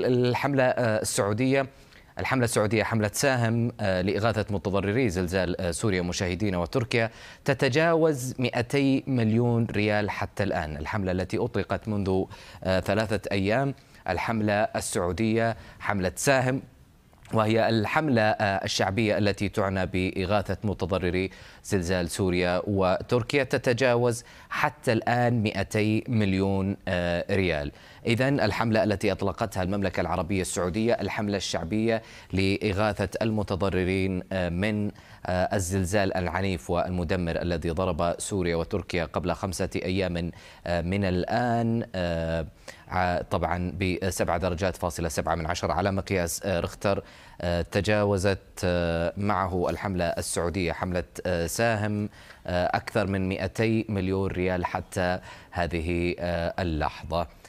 الحملة آه، السعودية الحملة السعودية حملة ساهم آه، لإغاثة متضرري زلزال آه، سوريا مشاهدينا وتركيا تتجاوز 200 مليون ريال حتى الآن الحملة التي أطلقت منذ ثلاثة أيام الحملة السعودية حملة ساهم وهي الحملة آه، الشعبية التي تعنى بإغاثة متضرري زلزال سوريا وتركيا تتجاوز حتى الآن 200 مليون آه، ريال إذا الحملة التي أطلقتها المملكة العربية السعودية الحملة الشعبية لإغاثة المتضررين آه، من الزلزال العنيف والمدمر الذي ضرب سوريا وتركيا قبل خمسة أيام من الآن طبعا بسبع درجات فاصلة سبعة من عشرة على مقياس رختر آه، تجاوزت آه، معه الحملة السعودية حملة آه، ساهم أكثر من 200 مليون ريال حتى هذه اللحظة